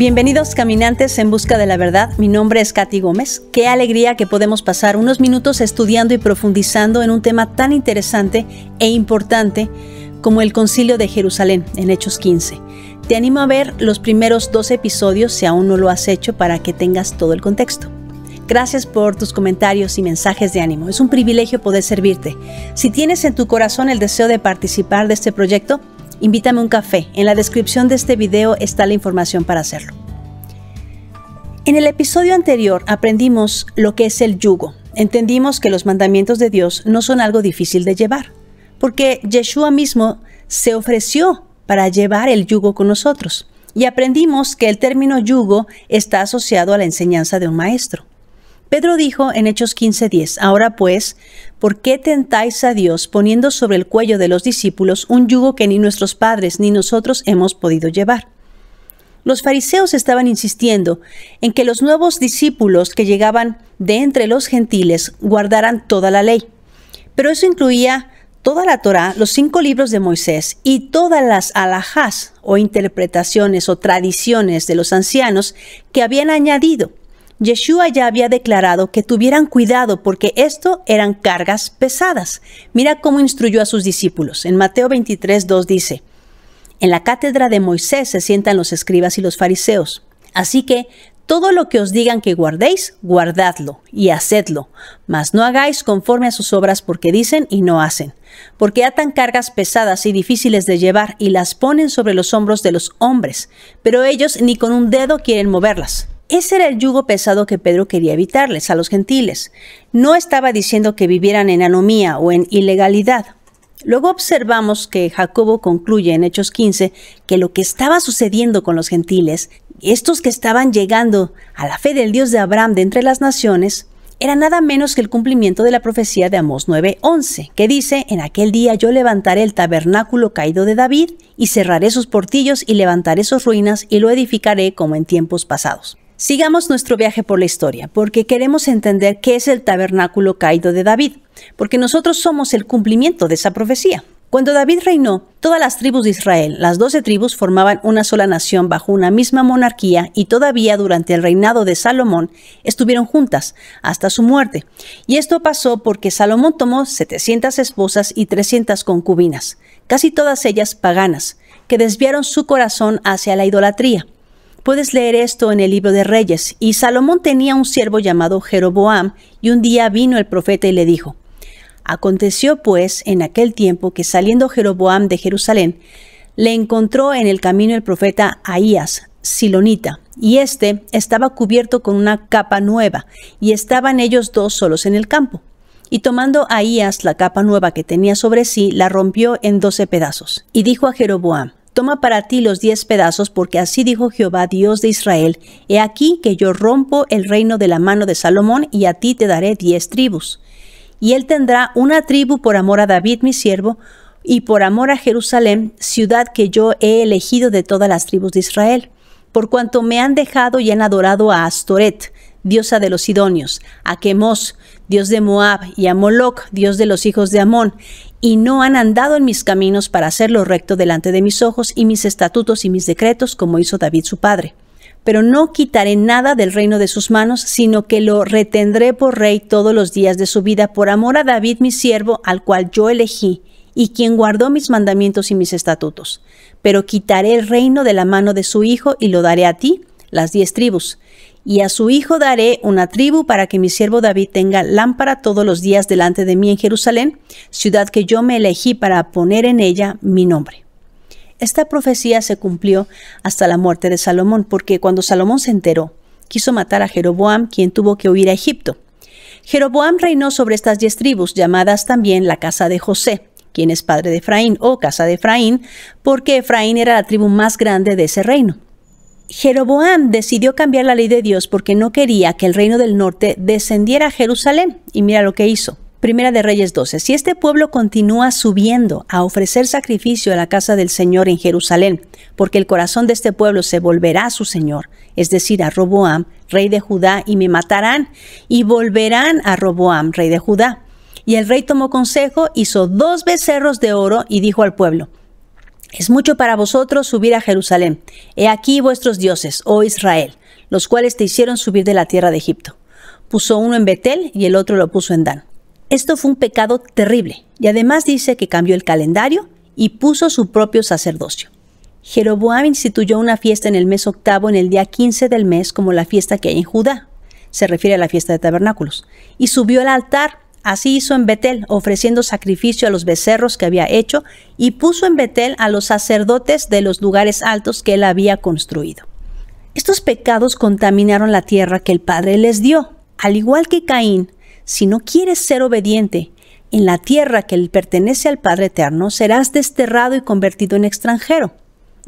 Bienvenidos caminantes en busca de la verdad, mi nombre es Katy Gómez. Qué alegría que podemos pasar unos minutos estudiando y profundizando en un tema tan interesante e importante como el concilio de Jerusalén en Hechos 15. Te animo a ver los primeros dos episodios si aún no lo has hecho para que tengas todo el contexto. Gracias por tus comentarios y mensajes de ánimo. Es un privilegio poder servirte. Si tienes en tu corazón el deseo de participar de este proyecto, invítame un café. En la descripción de este video está la información para hacerlo. En el episodio anterior aprendimos lo que es el yugo. Entendimos que los mandamientos de Dios no son algo difícil de llevar, porque Yeshua mismo se ofreció para llevar el yugo con nosotros. Y aprendimos que el término yugo está asociado a la enseñanza de un maestro. Pedro dijo en Hechos 15:10, ahora pues, ¿por qué tentáis a Dios poniendo sobre el cuello de los discípulos un yugo que ni nuestros padres ni nosotros hemos podido llevar? Los fariseos estaban insistiendo en que los nuevos discípulos que llegaban de entre los gentiles guardaran toda la ley, pero eso incluía toda la Torá, los cinco libros de Moisés y todas las alajás o interpretaciones o tradiciones de los ancianos que habían añadido Yeshua ya había declarado que tuvieran cuidado porque esto eran cargas pesadas. Mira cómo instruyó a sus discípulos. En Mateo 23, 2 dice, En la cátedra de Moisés se sientan los escribas y los fariseos. Así que todo lo que os digan que guardéis, guardadlo y hacedlo, mas no hagáis conforme a sus obras porque dicen y no hacen, porque atan cargas pesadas y difíciles de llevar y las ponen sobre los hombros de los hombres, pero ellos ni con un dedo quieren moverlas. Ese era el yugo pesado que Pedro quería evitarles a los gentiles. No estaba diciendo que vivieran en anomía o en ilegalidad. Luego observamos que Jacobo concluye en Hechos 15 que lo que estaba sucediendo con los gentiles, estos que estaban llegando a la fe del Dios de Abraham de entre las naciones, era nada menos que el cumplimiento de la profecía de Amós 9:11, que dice, en aquel día yo levantaré el tabernáculo caído de David, y cerraré sus portillos y levantaré sus ruinas y lo edificaré como en tiempos pasados. Sigamos nuestro viaje por la historia, porque queremos entender qué es el tabernáculo caído de David, porque nosotros somos el cumplimiento de esa profecía. Cuando David reinó, todas las tribus de Israel, las doce tribus, formaban una sola nación bajo una misma monarquía y todavía durante el reinado de Salomón estuvieron juntas hasta su muerte. Y esto pasó porque Salomón tomó 700 esposas y 300 concubinas, casi todas ellas paganas, que desviaron su corazón hacia la idolatría. Puedes leer esto en el libro de Reyes. Y Salomón tenía un siervo llamado Jeroboam, y un día vino el profeta y le dijo, Aconteció pues en aquel tiempo que saliendo Jeroboam de Jerusalén, le encontró en el camino el profeta Ahías, silonita, y éste estaba cubierto con una capa nueva, y estaban ellos dos solos en el campo. Y tomando Ahías la capa nueva que tenía sobre sí, la rompió en doce pedazos, y dijo a Jeroboam, Toma para ti los diez pedazos, porque así dijo Jehová, Dios de Israel, He aquí que yo rompo el reino de la mano de Salomón, y a ti te daré diez tribus. Y él tendrá una tribu por amor a David mi siervo, y por amor a Jerusalén, ciudad que yo he elegido de todas las tribus de Israel, por cuanto me han dejado y han adorado a Astoret, diosa de los Sidonios, a Chemos, dios de Moab, y a Moloch, dios de los hijos de Amón, y no han andado en mis caminos para hacer lo recto delante de mis ojos y mis estatutos y mis decretos, como hizo David su padre. Pero no quitaré nada del reino de sus manos, sino que lo retendré por rey todos los días de su vida, por amor a David mi siervo, al cual yo elegí, y quien guardó mis mandamientos y mis estatutos. Pero quitaré el reino de la mano de su hijo y lo daré a ti, las diez tribus y a su hijo daré una tribu para que mi siervo David tenga lámpara todos los días delante de mí en Jerusalén, ciudad que yo me elegí para poner en ella mi nombre. Esta profecía se cumplió hasta la muerte de Salomón, porque cuando Salomón se enteró, quiso matar a Jeroboam, quien tuvo que huir a Egipto. Jeroboam reinó sobre estas diez tribus, llamadas también la casa de José, quien es padre de Efraín o casa de Efraín, porque Efraín era la tribu más grande de ese reino. Jeroboam decidió cambiar la ley de Dios porque no quería que el reino del norte descendiera a Jerusalén. Y mira lo que hizo. Primera de Reyes 12. Si este pueblo continúa subiendo a ofrecer sacrificio a la casa del Señor en Jerusalén, porque el corazón de este pueblo se volverá a su Señor, es decir, a Roboam, rey de Judá, y me matarán, y volverán a Roboam, rey de Judá. Y el rey tomó consejo, hizo dos becerros de oro y dijo al pueblo, es mucho para vosotros subir a Jerusalén. He aquí vuestros dioses, oh Israel, los cuales te hicieron subir de la tierra de Egipto. Puso uno en Betel y el otro lo puso en Dan. Esto fue un pecado terrible, y además dice que cambió el calendario y puso su propio sacerdocio. Jeroboam instituyó una fiesta en el mes octavo en el día 15 del mes como la fiesta que hay en Judá, se refiere a la fiesta de tabernáculos, y subió al altar Así hizo en Betel, ofreciendo sacrificio a los becerros que había hecho, y puso en Betel a los sacerdotes de los lugares altos que él había construido. Estos pecados contaminaron la tierra que el Padre les dio. Al igual que Caín, si no quieres ser obediente, en la tierra que le pertenece al Padre Eterno serás desterrado y convertido en extranjero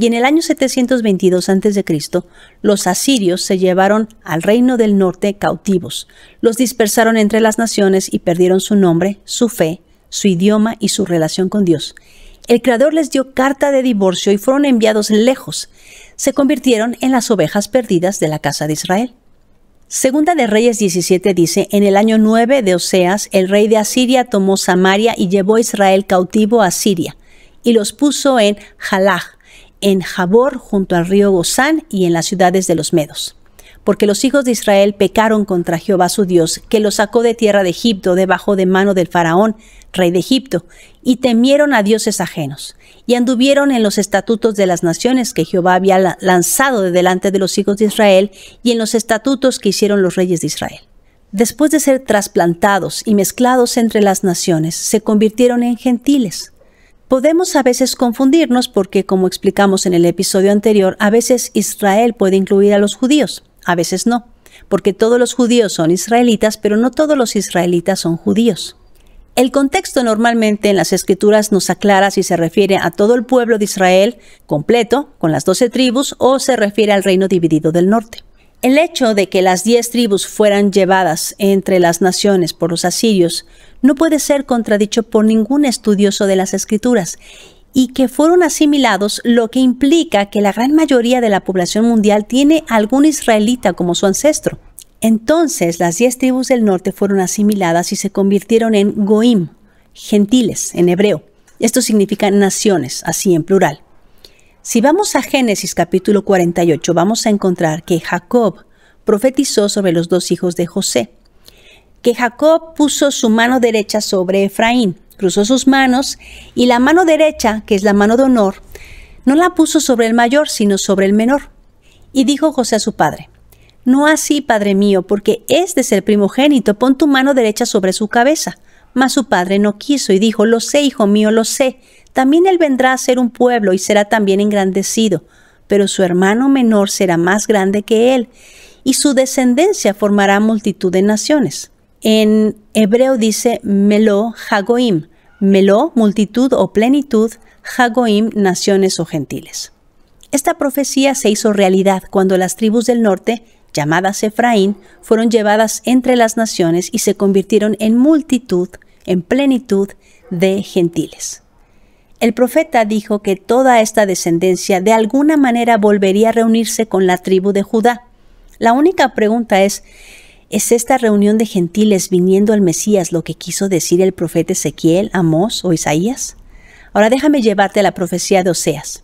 y en el año 722 a.C. los asirios se llevaron al reino del norte cautivos, los dispersaron entre las naciones y perdieron su nombre, su fe, su idioma y su relación con Dios. El Creador les dio carta de divorcio y fueron enviados lejos. Se convirtieron en las ovejas perdidas de la casa de Israel. Segunda de Reyes 17 dice, en el año 9 de Oseas, el rey de Asiria tomó Samaria y llevó a Israel cautivo a Siria, y los puso en Jalaj, en Jabor junto al río Gozán y en las ciudades de los Medos. Porque los hijos de Israel pecaron contra Jehová su Dios, que los sacó de tierra de Egipto debajo de mano del faraón, rey de Egipto, y temieron a dioses ajenos, y anduvieron en los estatutos de las naciones que Jehová había lanzado de delante de los hijos de Israel, y en los estatutos que hicieron los reyes de Israel. Después de ser trasplantados y mezclados entre las naciones, se convirtieron en gentiles Podemos a veces confundirnos porque, como explicamos en el episodio anterior, a veces Israel puede incluir a los judíos, a veces no, porque todos los judíos son israelitas, pero no todos los israelitas son judíos. El contexto normalmente en las escrituras nos aclara si se refiere a todo el pueblo de Israel completo, con las doce tribus, o se refiere al reino dividido del norte. El hecho de que las diez tribus fueran llevadas entre las naciones por los asirios no puede ser contradicho por ningún estudioso de las escrituras y que fueron asimilados, lo que implica que la gran mayoría de la población mundial tiene algún israelita como su ancestro. Entonces las diez tribus del norte fueron asimiladas y se convirtieron en goim, gentiles en hebreo. Esto significa naciones, así en plural. Si vamos a Génesis capítulo 48, vamos a encontrar que Jacob profetizó sobre los dos hijos de José, que Jacob puso su mano derecha sobre Efraín, cruzó sus manos, y la mano derecha, que es la mano de honor, no la puso sobre el mayor, sino sobre el menor. Y dijo José a su padre, No así, padre mío, porque es es el primogénito, pon tu mano derecha sobre su cabeza. Mas su padre no quiso y dijo, Lo sé, hijo mío, lo sé. También él vendrá a ser un pueblo y será también engrandecido, pero su hermano menor será más grande que él, y su descendencia formará multitud de naciones. En hebreo dice Melo Hagoim. Melo, multitud o plenitud, Hagoim, naciones o gentiles. Esta profecía se hizo realidad cuando las tribus del norte, llamadas Efraín, fueron llevadas entre las naciones y se convirtieron en multitud, en plenitud de gentiles. El profeta dijo que toda esta descendencia de alguna manera volvería a reunirse con la tribu de Judá. La única pregunta es, ¿Es esta reunión de gentiles viniendo al Mesías lo que quiso decir el profeta Ezequiel, Amós o Isaías? Ahora déjame llevarte a la profecía de Oseas.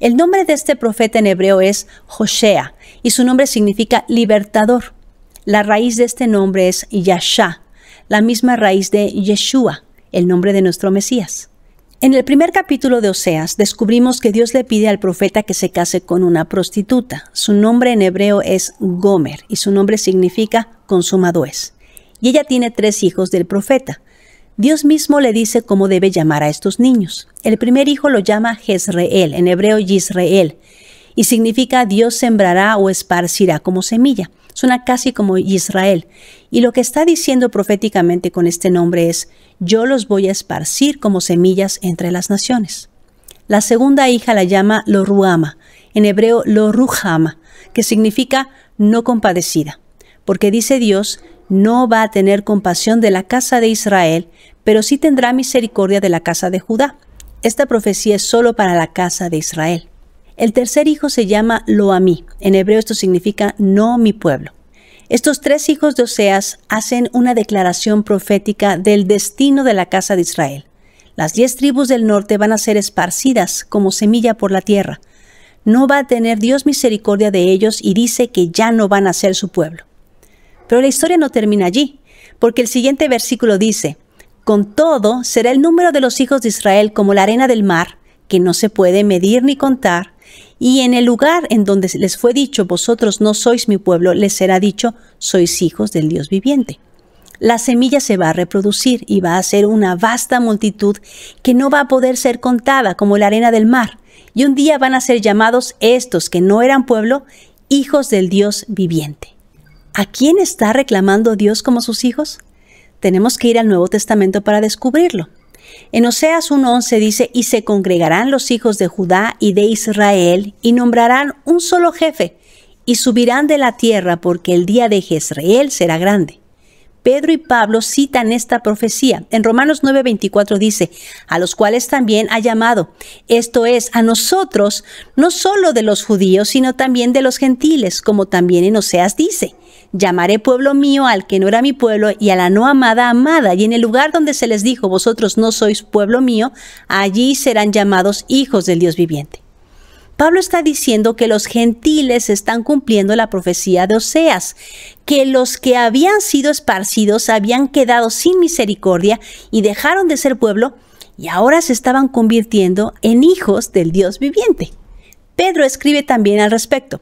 El nombre de este profeta en hebreo es Josea y su nombre significa libertador. La raíz de este nombre es Yasha, la misma raíz de Yeshua, el nombre de nuestro Mesías. En el primer capítulo de Oseas descubrimos que Dios le pide al profeta que se case con una prostituta. Su nombre en hebreo es Gomer y su nombre significa consumado es. Y ella tiene tres hijos del profeta. Dios mismo le dice cómo debe llamar a estos niños. El primer hijo lo llama Jezreel, en hebreo Yisrael, y significa Dios sembrará o esparcirá como semilla. Suena casi como Israel. Y lo que está diciendo proféticamente con este nombre es, yo los voy a esparcir como semillas entre las naciones. La segunda hija la llama Loruama, en hebreo Loruhama, que significa no compadecida porque dice Dios, no va a tener compasión de la casa de Israel, pero sí tendrá misericordia de la casa de Judá. Esta profecía es solo para la casa de Israel. El tercer hijo se llama Loamí. En hebreo esto significa no mi pueblo. Estos tres hijos de Oseas hacen una declaración profética del destino de la casa de Israel. Las diez tribus del norte van a ser esparcidas como semilla por la tierra. No va a tener Dios misericordia de ellos y dice que ya no van a ser su pueblo. Pero la historia no termina allí, porque el siguiente versículo dice, con todo será el número de los hijos de Israel como la arena del mar, que no se puede medir ni contar, y en el lugar en donde les fue dicho, vosotros no sois mi pueblo, les será dicho, sois hijos del Dios viviente. La semilla se va a reproducir y va a ser una vasta multitud que no va a poder ser contada como la arena del mar. Y un día van a ser llamados estos que no eran pueblo, hijos del Dios viviente. ¿A quién está reclamando Dios como sus hijos? Tenemos que ir al Nuevo Testamento para descubrirlo. En Oseas 1.11 dice, y se congregarán los hijos de Judá y de Israel, y nombrarán un solo jefe, y subirán de la tierra, porque el día de Jezreel será grande. Pedro y Pablo citan esta profecía. En Romanos 9:24 dice, a los cuales también ha llamado, esto es, a nosotros, no solo de los judíos, sino también de los gentiles, como también en Oseas dice. Llamaré pueblo mío al que no era mi pueblo y a la no amada amada. Y en el lugar donde se les dijo, vosotros no sois pueblo mío, allí serán llamados hijos del Dios viviente. Pablo está diciendo que los gentiles están cumpliendo la profecía de Oseas, que los que habían sido esparcidos habían quedado sin misericordia y dejaron de ser pueblo y ahora se estaban convirtiendo en hijos del Dios viviente. Pedro escribe también al respecto.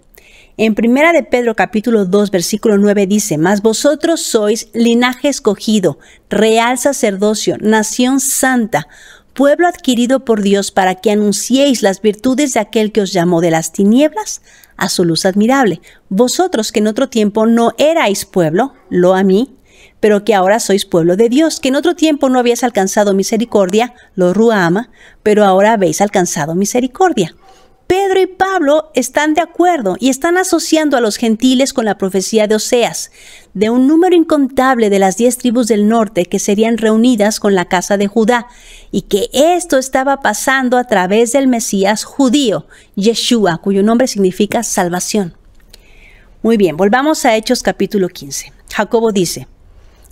En primera de Pedro capítulo 2 versículo 9 dice, Mas vosotros sois linaje escogido, real sacerdocio, nación santa, pueblo adquirido por Dios para que anunciéis las virtudes de aquel que os llamó de las tinieblas a su luz admirable. Vosotros que en otro tiempo no erais pueblo, lo a mí, pero que ahora sois pueblo de Dios, que en otro tiempo no habéis alcanzado misericordia, lo ruama, pero ahora habéis alcanzado misericordia. Pedro y Pablo están de acuerdo y están asociando a los gentiles con la profecía de Oseas, de un número incontable de las diez tribus del norte que serían reunidas con la casa de Judá, y que esto estaba pasando a través del Mesías judío, Yeshua, cuyo nombre significa salvación. Muy bien, volvamos a Hechos capítulo 15. Jacobo dice,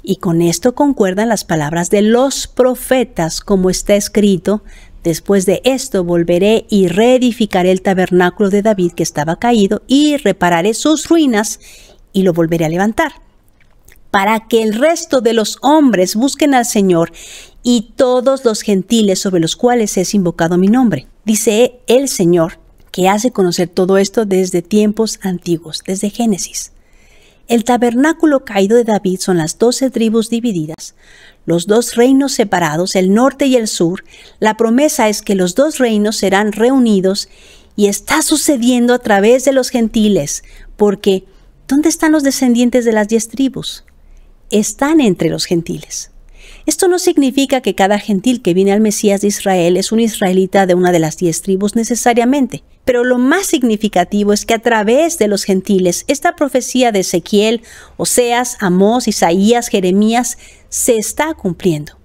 y con esto concuerdan las palabras de los profetas, como está escrito, Después de esto volveré y reedificaré el tabernáculo de David que estaba caído y repararé sus ruinas y lo volveré a levantar, para que el resto de los hombres busquen al Señor y todos los gentiles sobre los cuales es invocado mi nombre. Dice el Señor, que hace conocer todo esto desde tiempos antiguos, desde Génesis. El tabernáculo caído de David son las doce tribus divididas, los dos reinos separados, el norte y el sur, la promesa es que los dos reinos serán reunidos y está sucediendo a través de los gentiles, porque ¿dónde están los descendientes de las diez tribus? Están entre los gentiles. Esto no significa que cada gentil que viene al Mesías de Israel es un israelita de una de las diez tribus necesariamente, pero lo más significativo es que a través de los gentiles esta profecía de Ezequiel, Oseas, Amós, Isaías, Jeremías se está cumpliendo.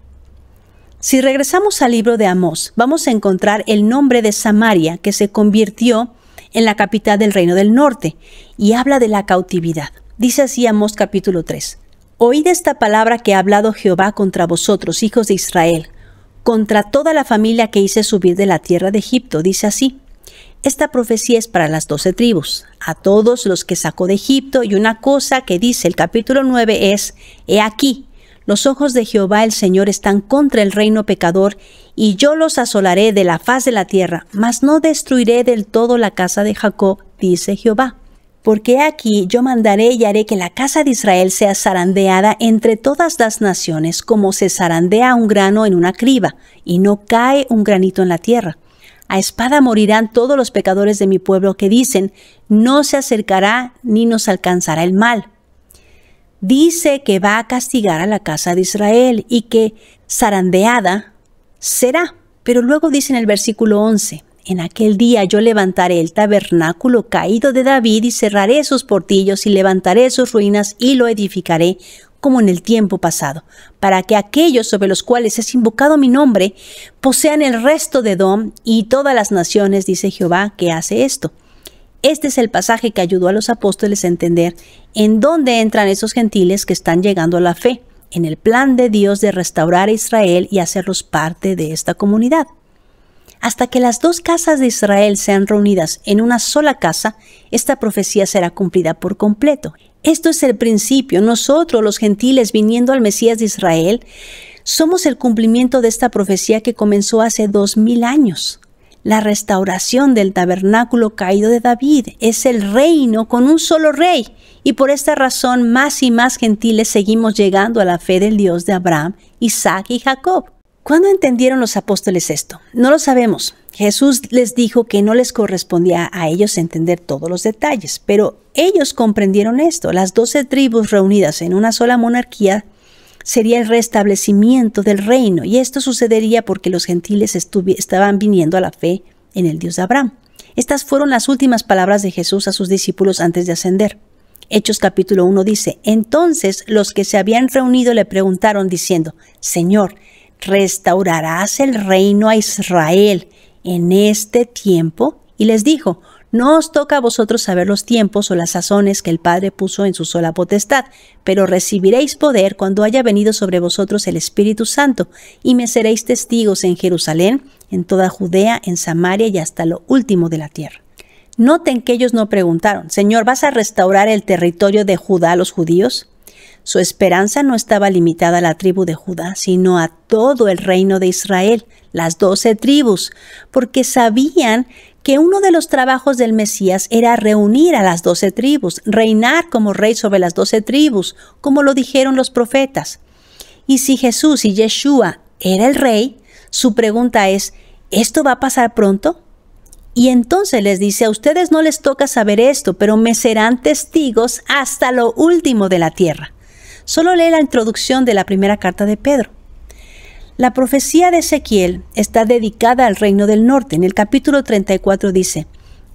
Si regresamos al libro de Amós, vamos a encontrar el nombre de Samaria que se convirtió en la capital del reino del norte y habla de la cautividad. Dice así Amós capítulo 3. Oíd esta palabra que ha hablado Jehová contra vosotros, hijos de Israel, contra toda la familia que hice subir de la tierra de Egipto. Dice así, esta profecía es para las doce tribus, a todos los que sacó de Egipto, y una cosa que dice el capítulo 9 es, He aquí, los ojos de Jehová el Señor están contra el reino pecador, y yo los asolaré de la faz de la tierra, mas no destruiré del todo la casa de Jacob, dice Jehová. Porque aquí yo mandaré y haré que la casa de Israel sea zarandeada entre todas las naciones, como se zarandea un grano en una criba, y no cae un granito en la tierra. A espada morirán todos los pecadores de mi pueblo que dicen, no se acercará ni nos alcanzará el mal. Dice que va a castigar a la casa de Israel y que zarandeada será. Pero luego dice en el versículo 11, en aquel día yo levantaré el tabernáculo caído de David y cerraré sus portillos y levantaré sus ruinas y lo edificaré como en el tiempo pasado, para que aquellos sobre los cuales es invocado mi nombre posean el resto de Dom y todas las naciones, dice Jehová, que hace esto. Este es el pasaje que ayudó a los apóstoles a entender en dónde entran esos gentiles que están llegando a la fe, en el plan de Dios de restaurar a Israel y hacerlos parte de esta comunidad. Hasta que las dos casas de Israel sean reunidas en una sola casa, esta profecía será cumplida por completo. Esto es el principio. Nosotros, los gentiles, viniendo al Mesías de Israel, somos el cumplimiento de esta profecía que comenzó hace dos mil años. La restauración del tabernáculo caído de David es el reino con un solo rey, y por esta razón más y más gentiles seguimos llegando a la fe del Dios de Abraham, Isaac y Jacob. ¿Cuándo entendieron los apóstoles esto? No lo sabemos. Jesús les dijo que no les correspondía a ellos entender todos los detalles, pero ellos comprendieron esto. Las doce tribus reunidas en una sola monarquía sería el restablecimiento del reino, y esto sucedería porque los gentiles estaban viniendo a la fe en el Dios de Abraham. Estas fueron las últimas palabras de Jesús a sus discípulos antes de ascender. Hechos capítulo 1 dice, entonces los que se habían reunido le preguntaron diciendo, Señor, restaurarás el reino a Israel en este tiempo. Y les dijo, no os toca a vosotros saber los tiempos o las sazones que el Padre puso en su sola potestad, pero recibiréis poder cuando haya venido sobre vosotros el Espíritu Santo, y me seréis testigos en Jerusalén, en toda Judea, en Samaria y hasta lo último de la tierra. Noten que ellos no preguntaron, Señor, ¿vas a restaurar el territorio de Judá a los judíos? Su esperanza no estaba limitada a la tribu de Judá, sino a todo el reino de Israel, las doce tribus, porque sabían que uno de los trabajos del Mesías era reunir a las doce tribus, reinar como rey sobre las doce tribus, como lo dijeron los profetas. Y si Jesús y Yeshua era el rey, su pregunta es, ¿esto va a pasar pronto? Y entonces les dice, a ustedes no les toca saber esto, pero me serán testigos hasta lo último de la tierra. Solo lee la introducción de la primera carta de Pedro. La profecía de Ezequiel está dedicada al reino del norte. En el capítulo 34 dice,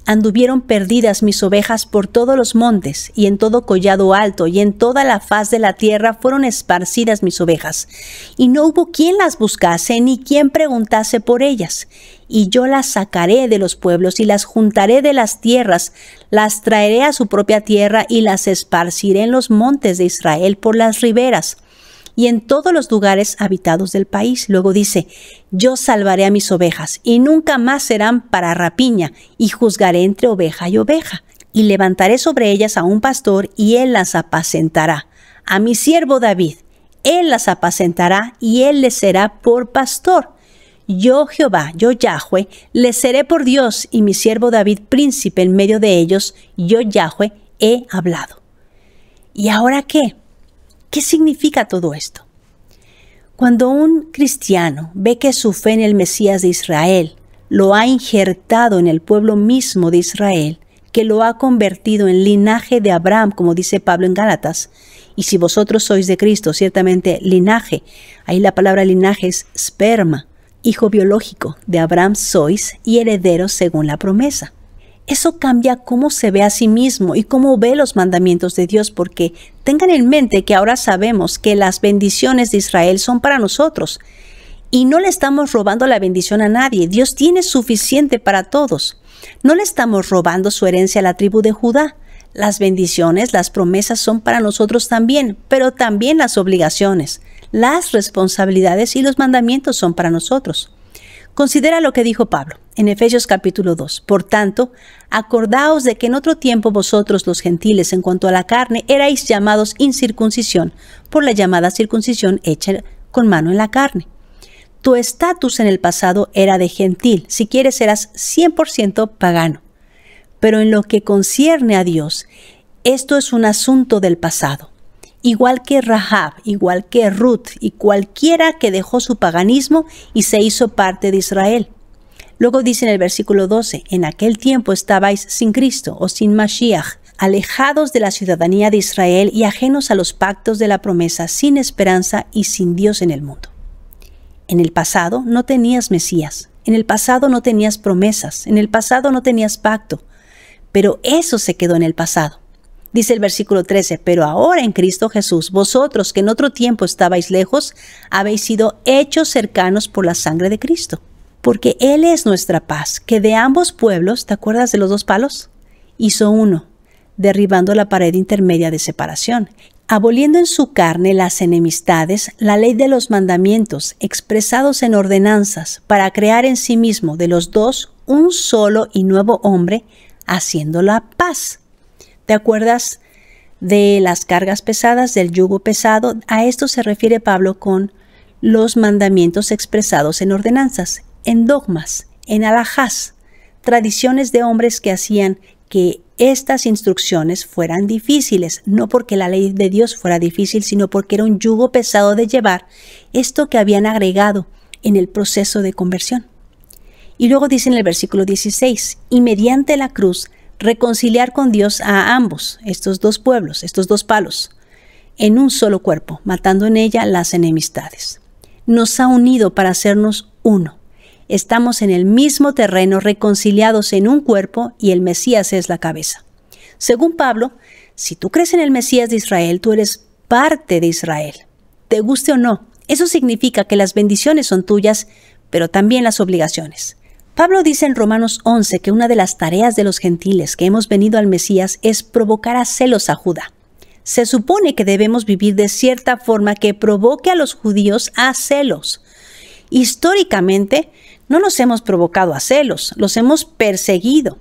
Anduvieron perdidas mis ovejas por todos los montes, y en todo collado alto, y en toda la faz de la tierra fueron esparcidas mis ovejas. Y no hubo quien las buscase, ni quien preguntase por ellas. Y yo las sacaré de los pueblos, y las juntaré de las tierras, las traeré a su propia tierra, y las esparciré en los montes de Israel por las riberas y en todos los lugares habitados del país. Luego dice, yo salvaré a mis ovejas y nunca más serán para rapiña y juzgaré entre oveja y oveja y levantaré sobre ellas a un pastor y él las apacentará. A mi siervo David, él las apacentará y él les será por pastor. Yo Jehová, yo Yahweh, les seré por Dios y mi siervo David príncipe en medio de ellos, yo Yahweh he hablado. ¿Y ahora qué? ¿Qué significa todo esto? Cuando un cristiano ve que su fe en el Mesías de Israel lo ha injertado en el pueblo mismo de Israel, que lo ha convertido en linaje de Abraham, como dice Pablo en Gálatas, y si vosotros sois de Cristo, ciertamente linaje, ahí la palabra linaje es sperma, hijo biológico de Abraham sois y heredero según la promesa. Eso cambia cómo se ve a sí mismo y cómo ve los mandamientos de Dios, porque tengan en mente que ahora sabemos que las bendiciones de Israel son para nosotros y no le estamos robando la bendición a nadie. Dios tiene suficiente para todos. No le estamos robando su herencia a la tribu de Judá. Las bendiciones, las promesas son para nosotros también, pero también las obligaciones, las responsabilidades y los mandamientos son para nosotros. Considera lo que dijo Pablo en Efesios capítulo 2. Por tanto, acordaos de que en otro tiempo vosotros los gentiles en cuanto a la carne erais llamados incircuncisión por la llamada circuncisión hecha con mano en la carne. Tu estatus en el pasado era de gentil, si quieres eras 100% pagano. Pero en lo que concierne a Dios, esto es un asunto del pasado igual que Rahab, igual que Ruth y cualquiera que dejó su paganismo y se hizo parte de Israel. Luego dice en el versículo 12, en aquel tiempo estabais sin Cristo o sin Mashiach, alejados de la ciudadanía de Israel y ajenos a los pactos de la promesa, sin esperanza y sin Dios en el mundo. En el pasado no tenías Mesías, en el pasado no tenías promesas, en el pasado no tenías pacto, pero eso se quedó en el pasado. Dice el versículo 13, pero ahora en Cristo Jesús, vosotros que en otro tiempo estabais lejos, habéis sido hechos cercanos por la sangre de Cristo, porque Él es nuestra paz, que de ambos pueblos, ¿te acuerdas de los dos palos? Hizo uno, derribando la pared intermedia de separación, aboliendo en su carne las enemistades, la ley de los mandamientos expresados en ordenanzas, para crear en sí mismo de los dos un solo y nuevo hombre, haciendo la paz ¿Te acuerdas de las cargas pesadas, del yugo pesado? A esto se refiere Pablo con los mandamientos expresados en ordenanzas, en dogmas, en alajás, tradiciones de hombres que hacían que estas instrucciones fueran difíciles, no porque la ley de Dios fuera difícil, sino porque era un yugo pesado de llevar esto que habían agregado en el proceso de conversión. Y luego dice en el versículo 16, y mediante la cruz reconciliar con Dios a ambos, estos dos pueblos, estos dos palos, en un solo cuerpo, matando en ella las enemistades. Nos ha unido para hacernos uno. Estamos en el mismo terreno, reconciliados en un cuerpo, y el Mesías es la cabeza. Según Pablo, si tú crees en el Mesías de Israel, tú eres parte de Israel. Te guste o no, eso significa que las bendiciones son tuyas, pero también las obligaciones. Pablo dice en Romanos 11 que una de las tareas de los gentiles que hemos venido al Mesías es provocar a celos a Judá. Se supone que debemos vivir de cierta forma que provoque a los judíos a celos. Históricamente, no los hemos provocado a celos, los hemos perseguido.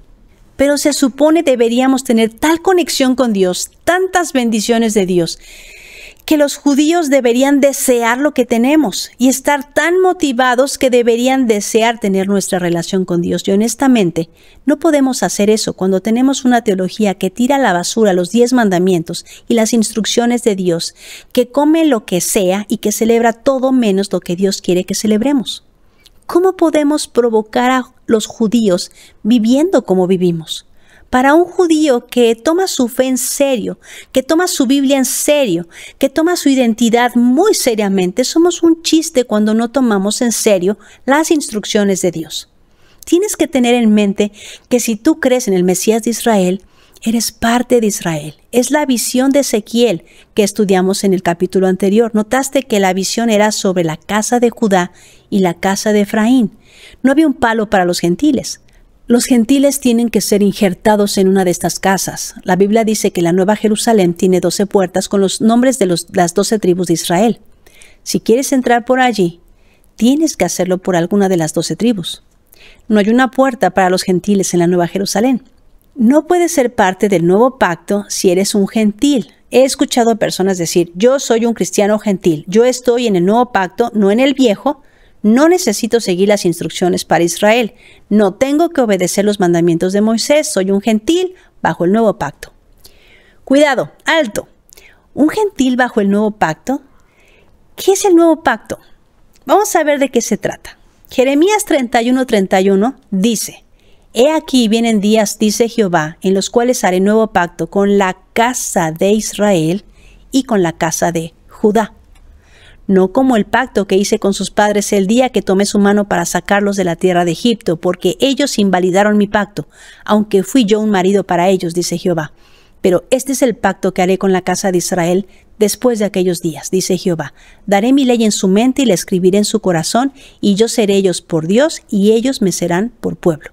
Pero se supone deberíamos tener tal conexión con Dios, tantas bendiciones de Dios, que los judíos deberían desear lo que tenemos y estar tan motivados que deberían desear tener nuestra relación con Dios. Y honestamente, no podemos hacer eso cuando tenemos una teología que tira a la basura los diez mandamientos y las instrucciones de Dios, que come lo que sea y que celebra todo menos lo que Dios quiere que celebremos. ¿Cómo podemos provocar a los judíos viviendo como vivimos? Para un judío que toma su fe en serio, que toma su Biblia en serio, que toma su identidad muy seriamente, somos un chiste cuando no tomamos en serio las instrucciones de Dios. Tienes que tener en mente que si tú crees en el Mesías de Israel, eres parte de Israel. Es la visión de Ezequiel que estudiamos en el capítulo anterior. Notaste que la visión era sobre la casa de Judá y la casa de Efraín. No había un palo para los gentiles. Los gentiles tienen que ser injertados en una de estas casas. La Biblia dice que la Nueva Jerusalén tiene doce puertas con los nombres de las doce tribus de Israel. Si quieres entrar por allí, tienes que hacerlo por alguna de las doce tribus. No hay una puerta para los gentiles en la Nueva Jerusalén. No puedes ser parte del nuevo pacto si eres un gentil. He escuchado a personas decir, yo soy un cristiano gentil, yo estoy en el nuevo pacto, no en el viejo, no necesito seguir las instrucciones para Israel. No tengo que obedecer los mandamientos de Moisés. Soy un gentil bajo el nuevo pacto. Cuidado, alto. Un gentil bajo el nuevo pacto. ¿Qué es el nuevo pacto? Vamos a ver de qué se trata. Jeremías 31:31 31 dice, He aquí vienen días, dice Jehová, en los cuales haré nuevo pacto con la casa de Israel y con la casa de Judá no como el pacto que hice con sus padres el día que tomé su mano para sacarlos de la tierra de Egipto, porque ellos invalidaron mi pacto, aunque fui yo un marido para ellos, dice Jehová. Pero este es el pacto que haré con la casa de Israel después de aquellos días, dice Jehová. Daré mi ley en su mente y la escribiré en su corazón, y yo seré ellos por Dios, y ellos me serán por pueblo.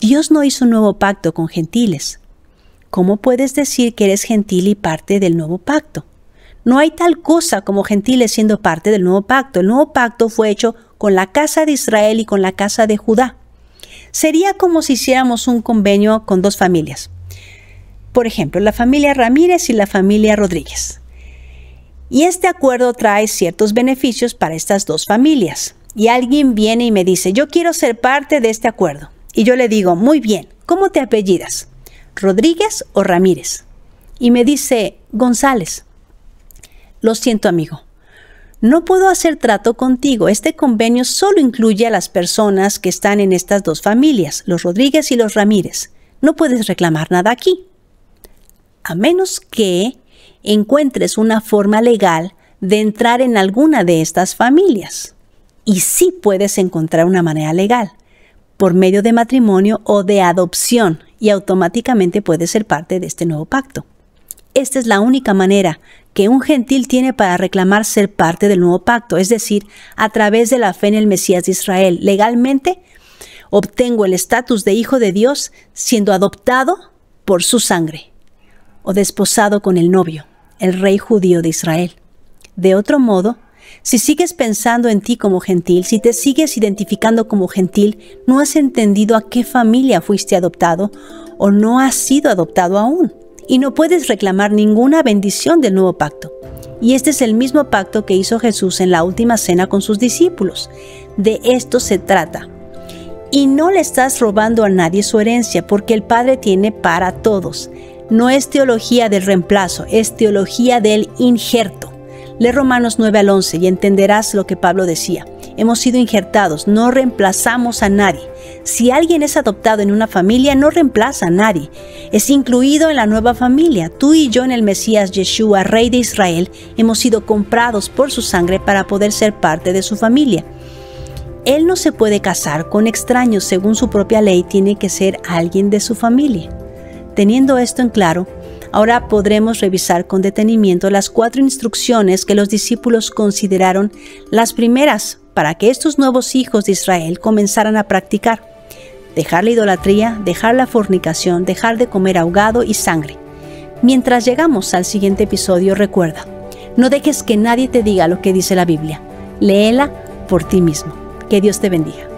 Dios no hizo un nuevo pacto con gentiles. ¿Cómo puedes decir que eres gentil y parte del nuevo pacto? No hay tal cosa como gentiles siendo parte del nuevo pacto. El nuevo pacto fue hecho con la casa de Israel y con la casa de Judá. Sería como si hiciéramos un convenio con dos familias. Por ejemplo, la familia Ramírez y la familia Rodríguez. Y este acuerdo trae ciertos beneficios para estas dos familias. Y alguien viene y me dice, yo quiero ser parte de este acuerdo. Y yo le digo, muy bien, ¿cómo te apellidas? ¿Rodríguez o Ramírez? Y me dice, González. Lo siento, amigo. No puedo hacer trato contigo. Este convenio solo incluye a las personas que están en estas dos familias, los Rodríguez y los Ramírez. No puedes reclamar nada aquí. A menos que encuentres una forma legal de entrar en alguna de estas familias. Y sí puedes encontrar una manera legal, por medio de matrimonio o de adopción, y automáticamente puedes ser parte de este nuevo pacto. Esta es la única manera que un gentil tiene para reclamar ser parte del nuevo pacto, es decir, a través de la fe en el Mesías de Israel. Legalmente, obtengo el estatus de hijo de Dios siendo adoptado por su sangre o desposado con el novio, el rey judío de Israel. De otro modo, si sigues pensando en ti como gentil, si te sigues identificando como gentil, no has entendido a qué familia fuiste adoptado o no has sido adoptado aún y no puedes reclamar ninguna bendición del nuevo pacto. Y este es el mismo pacto que hizo Jesús en la última cena con sus discípulos. De esto se trata. Y no le estás robando a nadie su herencia porque el Padre tiene para todos. No es teología del reemplazo, es teología del injerto. Lee Romanos 9 al 11 y entenderás lo que Pablo decía. Hemos sido injertados, no reemplazamos a nadie. Si alguien es adoptado en una familia, no reemplaza a nadie. Es incluido en la nueva familia. Tú y yo en el Mesías Yeshua, Rey de Israel, hemos sido comprados por su sangre para poder ser parte de su familia. Él no se puede casar con extraños, según su propia ley tiene que ser alguien de su familia. Teniendo esto en claro, Ahora podremos revisar con detenimiento las cuatro instrucciones que los discípulos consideraron las primeras para que estos nuevos hijos de Israel comenzaran a practicar. Dejar la idolatría, dejar la fornicación, dejar de comer ahogado y sangre. Mientras llegamos al siguiente episodio, recuerda, no dejes que nadie te diga lo que dice la Biblia. Léela por ti mismo. Que Dios te bendiga.